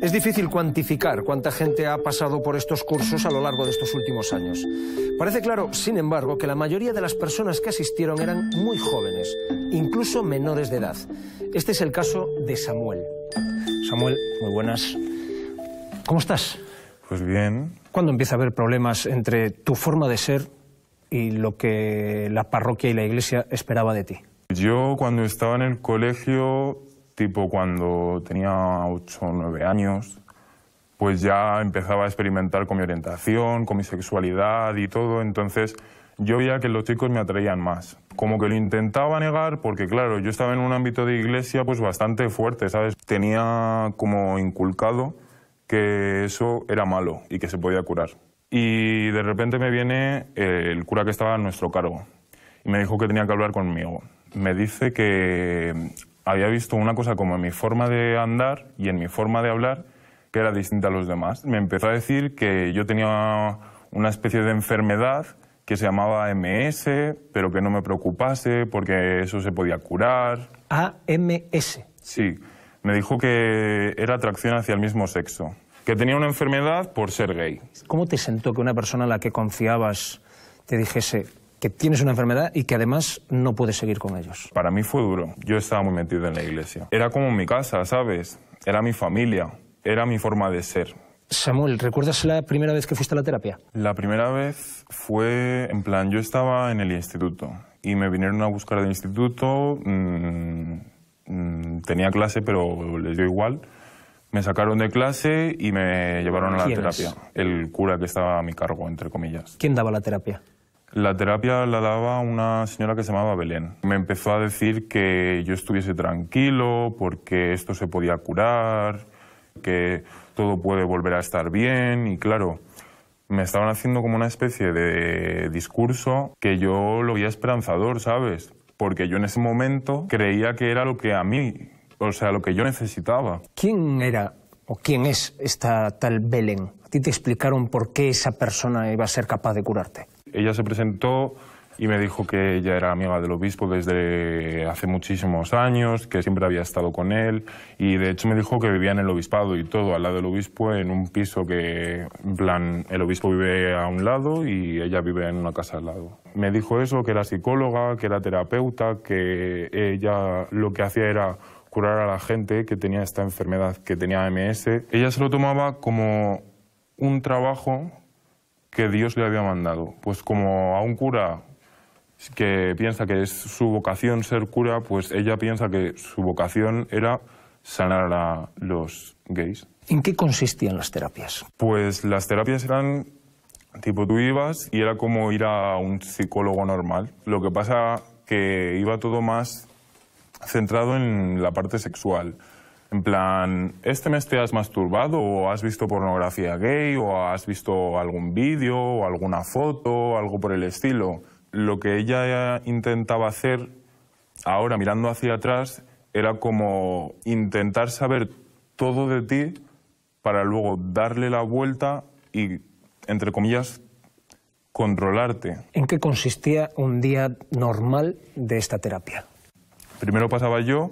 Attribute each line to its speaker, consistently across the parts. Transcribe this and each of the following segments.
Speaker 1: Es difícil cuantificar cuánta gente ha pasado por estos cursos a lo largo de estos últimos años. Parece claro, sin embargo, que la mayoría de las personas que asistieron eran muy jóvenes, incluso menores de edad. Este es el caso de Samuel. Samuel, muy buenas. ¿Cómo estás? Pues bien. ¿Cuándo empieza a haber problemas entre tu forma de ser y lo que la parroquia y la iglesia esperaba de ti?
Speaker 2: Yo cuando estaba en el colegio tipo cuando tenía 8 o 9 años, pues ya empezaba a experimentar con mi orientación, con mi sexualidad y todo, entonces yo veía que los chicos me atraían más. Como que lo intentaba negar porque, claro, yo estaba en un ámbito de iglesia pues bastante fuerte, ¿sabes? Tenía como inculcado que eso era malo y que se podía curar. Y de repente me viene el cura que estaba a nuestro cargo y me dijo que tenía que hablar conmigo. Me dice que había visto una cosa como en mi forma de andar y en mi forma de hablar que era distinta a los demás. Me empezó a decir que yo tenía una especie de enfermedad que se llamaba MS, pero que no me preocupase porque eso se podía curar. AMS. Sí, me dijo que era atracción hacia el mismo sexo, que tenía una enfermedad por ser gay.
Speaker 1: ¿Cómo te sentó que una persona a la que confiabas te dijese, que tienes una enfermedad y que además no puedes seguir con ellos.
Speaker 2: Para mí fue duro. Yo estaba muy metido en la iglesia. Era como mi casa, ¿sabes? Era mi familia, era mi forma de ser.
Speaker 1: Samuel, ¿recuerdas la primera vez que fuiste a la terapia?
Speaker 2: La primera vez fue, en plan, yo estaba en el instituto y me vinieron a buscar del instituto, mm, mm, tenía clase pero les dio igual, me sacaron de clase y me llevaron a la terapia, el cura que estaba a mi cargo, entre comillas.
Speaker 1: ¿Quién daba la terapia?
Speaker 2: La terapia la daba una señora que se llamaba Belén. Me empezó a decir que yo estuviese tranquilo, porque esto se podía curar, que todo puede volver a estar bien y claro, me estaban haciendo como una especie de discurso que yo lo veía esperanzador, ¿sabes? Porque yo en ese momento creía que era lo que a mí, o sea, lo que yo necesitaba.
Speaker 1: ¿Quién era o quién es esta tal Belén? ¿A ti te explicaron por qué esa persona iba a ser capaz de
Speaker 2: curarte? Ella se presentó y me dijo que ella era amiga del obispo desde hace muchísimos años, que siempre había estado con él y de hecho me dijo que vivía en el obispado y todo, al lado del obispo, en un piso que, en plan, el obispo vive a un lado y ella vive en una casa al lado. Me dijo eso, que era psicóloga, que era terapeuta, que ella lo que hacía era curar a la gente que tenía esta enfermedad, que tenía MS. Ella se lo tomaba como un trabajo que Dios le había mandado. Pues como a un cura que piensa que es su vocación ser cura, pues ella piensa que su vocación era sanar a los gays.
Speaker 1: ¿En qué consistían las terapias?
Speaker 2: Pues las terapias eran tipo tú ibas y era como ir a un psicólogo normal. Lo que pasa que iba todo más centrado en la parte sexual. En plan, ¿este mes te has masturbado o has visto pornografía gay o has visto algún vídeo o alguna foto, o algo por el estilo? Lo que ella intentaba hacer ahora mirando hacia atrás era como intentar saber todo de ti para luego darle la vuelta y, entre comillas, controlarte.
Speaker 1: ¿En qué consistía un día normal de esta terapia?
Speaker 2: Primero pasaba yo,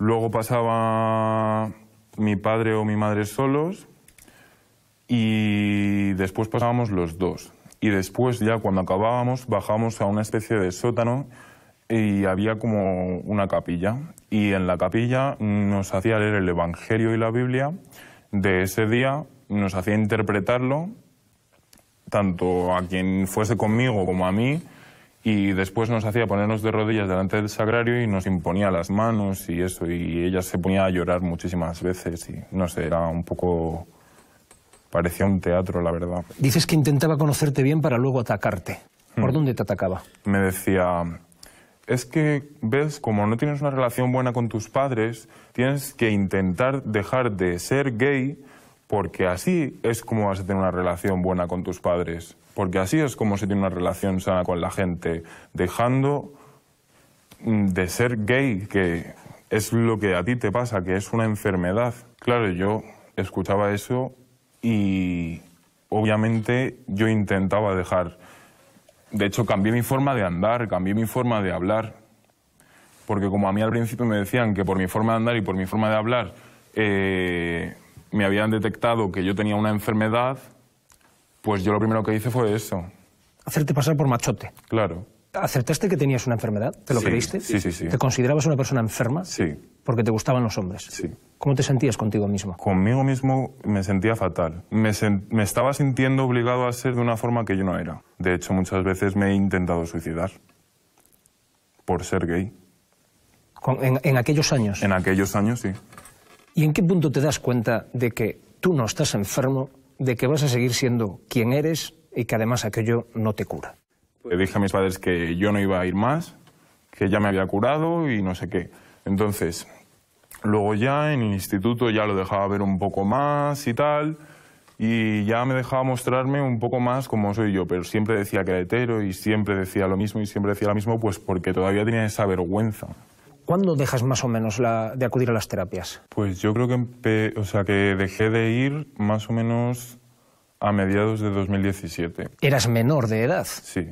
Speaker 2: Luego pasaba mi padre o mi madre solos y después pasábamos los dos. Y después ya cuando acabábamos bajábamos a una especie de sótano y había como una capilla. Y en la capilla nos hacía leer el Evangelio y la Biblia de ese día, nos hacía interpretarlo, tanto a quien fuese conmigo como a mí, y después nos hacía ponernos de rodillas delante del sagrario y nos imponía las manos y eso, y ella se ponía a llorar muchísimas veces y no sé, era un poco... parecía un teatro, la verdad.
Speaker 1: Dices que intentaba conocerte bien para luego atacarte. ¿Por hmm. dónde te atacaba?
Speaker 2: Me decía, es que, ves, como no tienes una relación buena con tus padres, tienes que intentar dejar de ser gay porque así es como vas a tener una relación buena con tus padres. Porque así es como se tiene una relación sana con la gente. Dejando de ser gay, que es lo que a ti te pasa, que es una enfermedad. Claro, yo escuchaba eso y obviamente yo intentaba dejar. De hecho, cambié mi forma de andar, cambié mi forma de hablar. Porque como a mí al principio me decían que por mi forma de andar y por mi forma de hablar eh, me habían detectado que yo tenía una enfermedad, pues yo lo primero que hice fue eso. Hacerte pasar por machote. Claro.
Speaker 1: ¿Acertaste que tenías una enfermedad? ¿Te lo creíste? Sí, sí, sí. ¿Te considerabas una persona enferma? Sí. Porque te gustaban los hombres. Sí. ¿Cómo te sentías contigo mismo? Conmigo
Speaker 2: mismo me sentía fatal. Me, estaba sintiendo obligado a ser de una forma que yo no era. De hecho, muchas veces me he intentado suicidar por ser gay.
Speaker 1: en, aquellos años?
Speaker 2: En aquellos años, sí.
Speaker 1: ¿Y en qué punto te das cuenta de que tú no estás enfermo, de que vas a seguir siendo quien eres y que además aquello no te cura?
Speaker 2: Le dije a mis padres que yo no iba a ir más, que ya me había curado y no sé qué. Entonces, luego ya en el instituto ya lo dejaba ver un poco más y tal, y ya me dejaba mostrarme un poco más como soy yo, pero siempre decía que era hetero y siempre decía lo mismo y siempre decía lo mismo, pues porque todavía tenía esa vergüenza.
Speaker 1: ¿Cuándo dejas más o menos de acudir a las terapias?
Speaker 2: Pues yo creo que, o sea, que dejé de ir más o menos a mediados de 2017. ¿Eras
Speaker 1: menor de edad? Sí.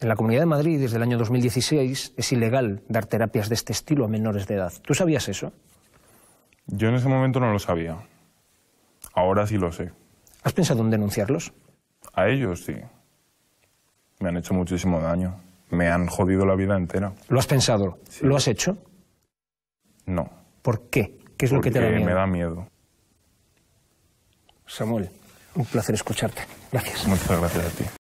Speaker 1: En la Comunidad de Madrid, desde el año 2016, es ilegal dar terapias de este estilo a menores de edad. ¿Tú sabías eso?
Speaker 2: Yo en ese momento no lo sabía. Ahora sí lo sé.
Speaker 1: ¿Has pensado en denunciarlos?
Speaker 2: A ellos sí. Me han hecho muchísimo daño me han jodido la vida entera.
Speaker 1: ¿Lo has pensado? ¿Lo has hecho? No. ¿Por qué?
Speaker 2: ¿Qué es lo que te da miedo? me da miedo.
Speaker 1: Samuel, un placer escucharte. Gracias. Muchas gracias a ti.